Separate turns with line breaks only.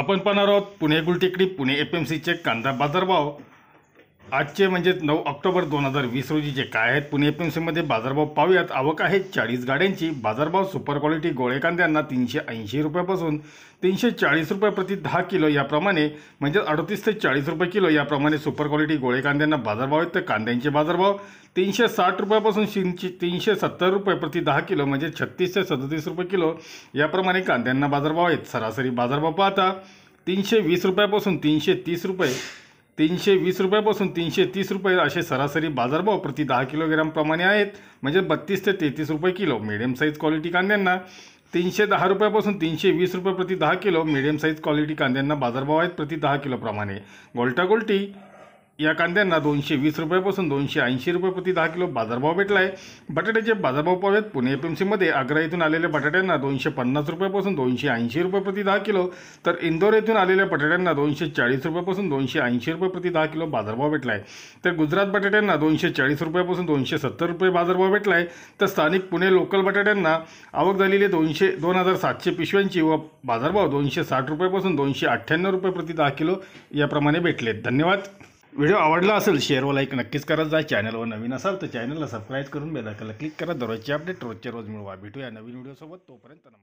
आपण पाहणार आहोत पुणे गुलटेकडी पुणे एफ एम सीचे कांदा बाजारभाव आजचे म्हणजे नऊ ऑक्टोबर दोन हजार वीस रोजीचे काय आहेत पुणे एम सीमध्ये बाजारभाव पाहूयात आवक आहे चाळीस गाड्यांची बाजारभाव सुपर क्वालिटी गोळे कांद्यांना तीनशे ऐंशी रुपयापासून तीनशे चाळीस रुपये प्रति दहा किलो याप्रमाणे म्हणजे अडतीस ते चाळीस रुपये किलो याप्रमाणे सुपर क्वालिटी गोळे कांद्यांना बाजारभाव आहेत तर कांद्यांचे बाजारभाव तीनशे साठ रुपयापासून तीनशे तीनशे सत्तर रुपये प्रति दहा किलो म्हणजे छत्तीस ते सदतीस रुपये किलो याप्रमाणे कांद्यांना बाजारभाव आहेत सरासरी बाजारभाव पाहता तीनशे वीस रुपयापासून तीनशे तीस रुपये तीनशे वीस रुपयापासून तीनशे तीस रुपये असे सरासरी बाजारभाव प्रति दहा किलोग्रॅमप्रमाणे आहेत म्हणजे बत्तीस ते तेहतीस रुपये किलो मिडियम साईज क्वालिटी कांद्यांना तीनशे दहा रुपयापासून तीनशे वीस रुपये प्रति दहा किलो मिडियम साईज क्वालिटी कांद्यांना बाजारभाव आहेत प्रति दहा किलोप्रमाणे गोल्टा गोल्टी या कांद्यांना दोनशे वीस रुपयापासून दोनशे ऐंशी रुपये प्रति दहा किलो बाजारभाव भेटला आहे बटाट्याचे बाजारभाव पाहूयात पुणे एफ एम सीमध्ये आग्रा येथून आलेल्या बटाट्यांना दोनशे पन्नास रुपयापासून दोनशे ऐंशी रुपये प्रति दहा किलो तर इंदोर येथून आलेल्या बटाट्यांना दोनशे चाळीस रुपयापासून दोनशे ऐंशी रुपये प्रति दहा किलो बाजारभाव भेटला आहे तर गुजरात बटाट्यांना दोनशे चाळीस रुपयापासून दोनशे सत्तर रुपये बाजारभाव भेटला आहे तर स्थानिक पुणे लोकल बटाट्यांना आवक झालेली दोनशे दोन हजार सातशे पिशव्यांची व बाजारभाव दोनशे साठ रुपयापासून दोनशे अठ्ठ्याण्णव रुपये प्रति दहा किलो याप्रमाणे भेटलेत धन्यवाद व्हिडिओ आवडला असेल शेअर व लाईक नक्कीच करत जा चॅनलवर नवीन असाल तर चॅनलला सबस्क्राईब करून बेलाकला क्लिक करा दररोजचे अपडेट रोजच्या रोज मिळवा भेटूया नवीन व्हिडिओसोबत तोपर्यंत नमस्कार